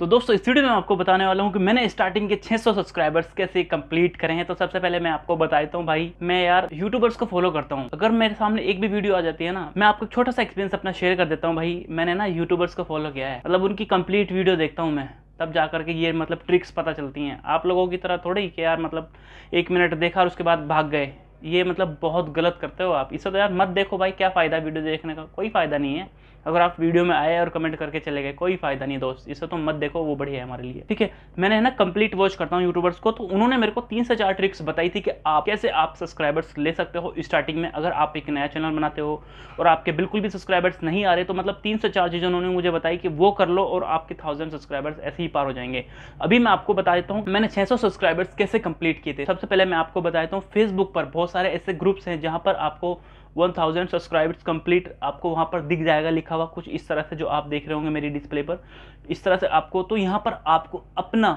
तो दोस्तों इस वीडियो में आपको बताने वाला हूँ कि मैंने स्टार्टिंग के 600 सब्सक्राइबर्स कैसे कंप्लीट करे हैं तो सबसे पहले मैं आपको बता देता हूँ भाई मैं यार यूट्यूबर्स को फॉलो करता हूँ अगर मेरे सामने एक भी वीडियो आ जाती है ना मैं आपको छोटा सा एक्सपीरियंस अपना शेयर कर देता हूँ भाई मैंने ना यूट्यूबर्स को फॉलो किया है मतलब उनकी कंप्लीट वीडियो देखता हूँ मैं तब जा करके ये मतलब ट्रिक्स पता चलती हैं आप लोगों की तरह थोड़ी कि यार मतलब एक मिनट देखा और उसके बाद भाग गए ये मतलब बहुत गलत करते हो आप इसे तो यार मत देखो भाई क्या फ़ायदा वीडियो देखने का कोई फ़ायदा नहीं है अगर आप वीडियो में आए और कमेंट करके चले गए कोई फायदा नहीं दोस्त इसे तो मत देखो वो बढ़िया है हमारे लिए ठीक है मैंने है ना कंप्लीट वॉच करता हूँ यूट्यूबर्स को तो उन्होंने मेरे को तीन से चार ट्रिक्स बताई थी कि आप कैसे आप सब्सक्राइबर्स ले सकते हो स्टार्टिंग में अगर आप एक नया चैनल बनाते हो और आपके बिल्कुल भी सब्सक्राइबर्स नहीं आ रहे तो मतलब तीन से चार चीज़ें उन्होंने मुझे बताई कि वो कर लो और आपके थाउजेंड सब्सक्राइबर्स ऐसे ही पार हो जाएंगे अभी मैं आपको बता देता हूँ मैंने 600 सब्सक्राइबर्स कैसे कंप्लीट किए थे सबसे पहले मैं आपको बता देता हूँ फेसबुक पर बहुत सारे ऐसे ग्रुप्स हैं जहाँ पर आपको वन थाउजेंड सब्सक्राइबर्स कंप्लीट आपको वहाँ पर दिख जाएगा लिखा हुआ कुछ इस तरह से जो आप देख रहे होंगे मेरी डिस्प्ले पर इस तरह से आपको तो यहाँ पर आपको अपना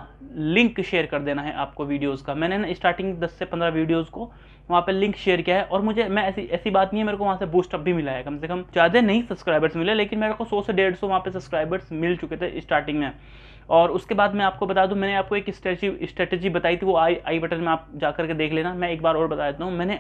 लिंक शेयर कर देना है आपको वीडियोज़ का मैंने ना स्टार्टिंग दस से पंद्रह वीडियोज़ को वहाँ पर लिंक शेयर किया है और मुझे मैं ऐसी ऐसी बात नहीं है मेरे को वहाँ से बूस्टअप भी मिला है कम से कम ज़्यादा नहीं सब्सक्राइबर्स मिले लेकिन मेरे को सौ से डेढ़ सौ वहाँ पर सब्सक्राइबर्स मिल चुके थे स्टार्टिंग में और उसके बाद मैं आपको बता दूं मैंने आपको एक स्ट्रेटी स्ट्रेटजी बताई थी वो आई आई बटन में आप जा करके देख लेना मैं एक बार और बता देता हूँ मैंने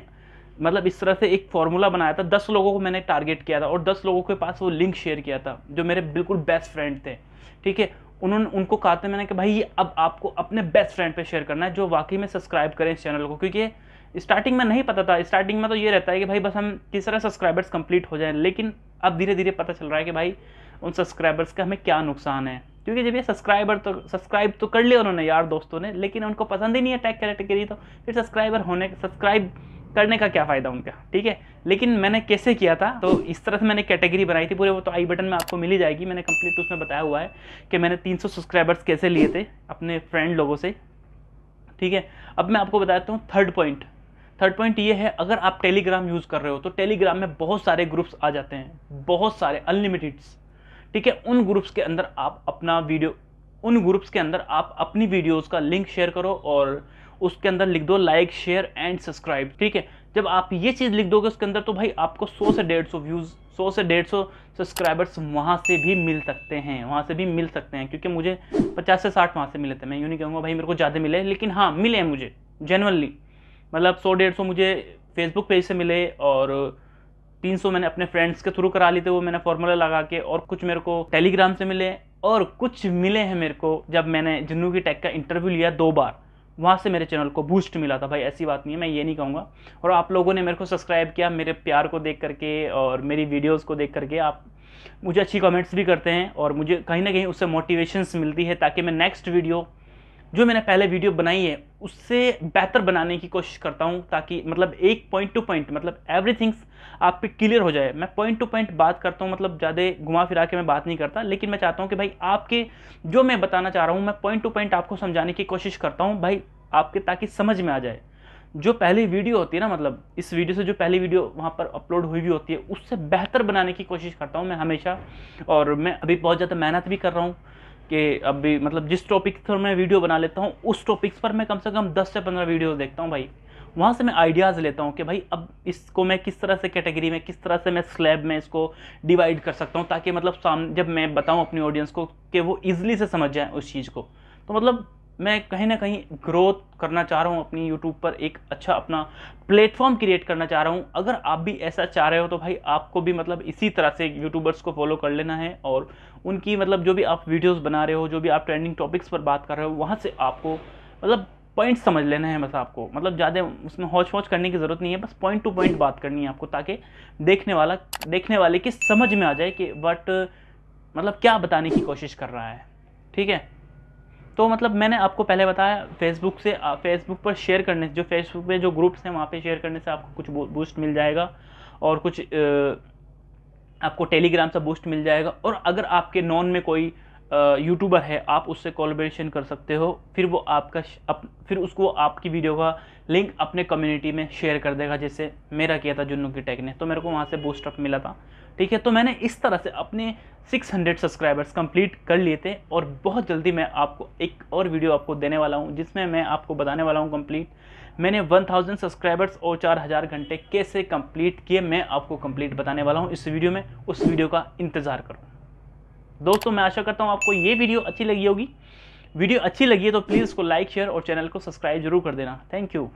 मतलब इस तरह से एक फॉर्मूला बनाया था दस लोगों को मैंने टारगेट किया था और दस लोगों के पास वो लिंक शेयर किया था जो मेरे बिल्कुल बेस्ट फ्रेंड थे ठीक है उन्होंने उनको कहा था मैंने कि भाई ये अब आपको अपने बेस्ट फ्रेंड पे शेयर करना है जो वाकई में सब्सक्राइब करें इस चैनल को क्योंकि स्टार्टिंग में नहीं पता था स्टार्टिंग में तो ये रहता है कि भाई बस हम किस तरह सब्सक्राइबर्स कंप्लीट हो जाएं लेकिन अब धीरे धीरे पता चल रहा है कि भाई उन सब्सक्राइबर्स का हमें क्या नुकसान है क्योंकि जब ये सब्सक्राइबर तो सब्सक्राइब तो कर लिया उन्होंने यार दोस्तों ने लेकिन उनको पसंद ही नहीं है टैग कैटेगरी तो फिर सब्सक्राइबर होने सब्सक्राइब करने का क्या फ़ायदा उनका ठीक है लेकिन मैंने कैसे किया था तो इस तरह से मैंने कैटेगरी बनाई थी पूरे वो तो आई बटन में आपको मिली जाएगी मैंने कंप्लीट उसमें बताया हुआ है कि मैंने 300 सब्सक्राइबर्स कैसे लिए थे अपने फ्रेंड लोगों से ठीक है अब मैं आपको बताता हूँ थर्ड पॉइंट थर्ड पॉइंट ये है अगर आप टेलीग्राम यूज़ कर रहे हो तो टेलीग्राम में बहुत सारे ग्रुप्स आ जाते हैं बहुत सारे अनलिमिटेड्स ठीक है उन ग्रुप्स के अंदर आप अपना वीडियो उन ग्रुप्स के अंदर आप अपनी वीडियोज़ का लिंक शेयर करो और उसके अंदर लिख दो लाइक शेयर एंड सब्सक्राइब ठीक है जब आप ये चीज़ लिख दोगे उसके अंदर तो भाई आपको 100 से 150 व्यूज़ 100 से 150 सब्सक्राइबर्स वहाँ से भी मिल सकते हैं वहाँ से भी मिल सकते हैं क्योंकि मुझे 50 से 60 वहाँ से मिले थे मैं यूँ नहीं कहूँगा भाई मेरे को ज़्यादा मिले लेकिन हाँ मिले मुझे जेनवनली मतलब सौ डेढ़ सौ मुझे फेसबुक पेज से मिले और तीन सौ मैंने अपने फ्रेंड्स के थ्रू करा लिए थे वो मैंने फॉर्मूला लगा के और कुछ मेरे को टेलीग्राम से मिले और कुछ मिले हैं मेरे को जब मैंने जन्नू की टेक का इंटरव्यू लिया दो बार वहाँ से मेरे चैनल को बूस्ट मिला था भाई ऐसी बात नहीं है मैं ये नहीं कहूँगा और आप लोगों ने मेरे को सब्सक्राइब किया मेरे प्यार को देख करके और मेरी वीडियोज़ को देख करके आप मुझे अच्छी कमेंट्स भी करते हैं और मुझे कहीं ना कहीं उससे मोटिवेशंस मिलती है ताकि मैं नेक्स्ट वीडियो जो मैंने पहले वीडियो बनाई है उससे बेहतर बनाने की कोशिश करता हूँ ताकि मतलब एक पॉइंट टू पॉइंट मतलब एवरी थिंग्स आप पे क्लियर हो जाए मैं पॉइंट टू पॉइंट बात करता हूँ मतलब ज़्यादा घुमा फिरा के मैं बात नहीं करता लेकिन मैं चाहता हूँ कि भाई आपके जो मैं बताना चाह रहा हूँ मैं पॉइंट टू पॉइंट आपको समझाने की कोशिश करता हूँ भाई आपके ताकि समझ में आ जाए जो पहली वीडियो होती है ना मतलब इस वीडियो से जो पहली वीडियो वहाँ पर अपलोड हुई भी होती है उससे बेहतर बनाने की कोशिश करता हूँ मैं हमेशा और मैं अभी बहुत ज़्यादा मेहनत भी कर रहा हूँ कि अभी मतलब जिस टॉपिक पर मैं वीडियो बना लेता हूँ उस टॉपिक्स पर मैं कम से कम दस से पंद्रह वीडियोज़ देखता हूँ भाई वहाँ से मैं आइडियाज़ लेता हूँ कि भाई अब इसको मैं किस तरह से कैटेगरी में किस तरह से मैं स्लैब में इसको डिवाइड कर सकता हूँ ताकि मतलब सामने जब मैं बताऊँ अपनी ऑडियंस को कि वो ईजिली से समझ जाए उस चीज़ को तो मतलब मैं कहीं ना कहीं ग्रोथ करना चाह रहा हूँ अपनी यूट्यूब पर एक अच्छा अपना प्लेटफॉर्म क्रिएट करना चाह रहा हूँ अगर आप भी ऐसा चाह रहे हो तो भाई आपको भी मतलब इसी तरह से यूट्यूबर्स को फॉलो कर लेना है और उनकी मतलब जो भी आप वीडियोस बना रहे हो जो भी आप ट्रेंडिंग टॉपिक्स पर बात कर रहे हो वहाँ से आपको मतलब पॉइंट्स समझ लेना है बस आपको मतलब ज़्यादा उसमें हौच हौच करने की ज़रूरत नहीं है बस पॉइंट टू पॉइंट बात करनी है आपको ताकि देखने वाला देखने वाले की समझ में आ जाए कि बट मतलब क्या बताने की कोशिश कर रहा है ठीक है तो मतलब मैंने आपको पहले बताया फेसबुक से फेसबुक पर शेयर करने से जो फेसबुक पे जो ग्रुप्स हैं वहाँ पे शेयर करने से आपको कुछ बूस्ट मिल जाएगा और कुछ आपको टेलीग्राम से बूस्ट मिल जाएगा और अगर आपके नॉन में कोई यूट्यूबर है आप उससे कोलेबरेशन कर सकते हो फिर वो आपका अप, फिर उसको आपकी वीडियो का लिंक अपने कम्युनिटी में शेयर कर देगा जैसे मेरा किया था जुन्नू की टैग ने तो मेरे को वहाँ से बूस्टअप मिला था ठीक है तो मैंने इस तरह से अपने 600 सब्सक्राइबर्स कंप्लीट कर लिए थे और बहुत जल्दी मैं आपको एक और वीडियो आपको देने वाला हूँ जिसमें मैं आपको बताने वाला हूँ कंप्लीट मैंने 1000 सब्सक्राइबर्स और 4000 घंटे कैसे कंप्लीट किए मैं आपको कंप्लीट बताने वाला हूँ इस वीडियो में उस वीडियो का इंतज़ार करूँ दोस्तों मैं आशा करता हूँ आपको ये वीडियो अच्छी लगी होगी वीडियो अच्छी लगी है तो प्लीज़ इसको लाइक शेयर और चैनल को सब्सक्राइब जरूर कर देना थैंक यू